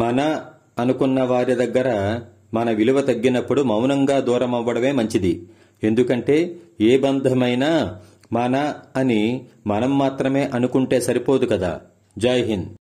మన అనుకున్న వారి దగ్గర మన విలువ తగ్గినప్పుడు మౌనంగా దూరం అవ్వడమే మంచిది ఎందుకంటే ఏ బంధమైనా మన అని మనం మాత్రమే అనుకుంటే సరిపోదు కదా జై హింద్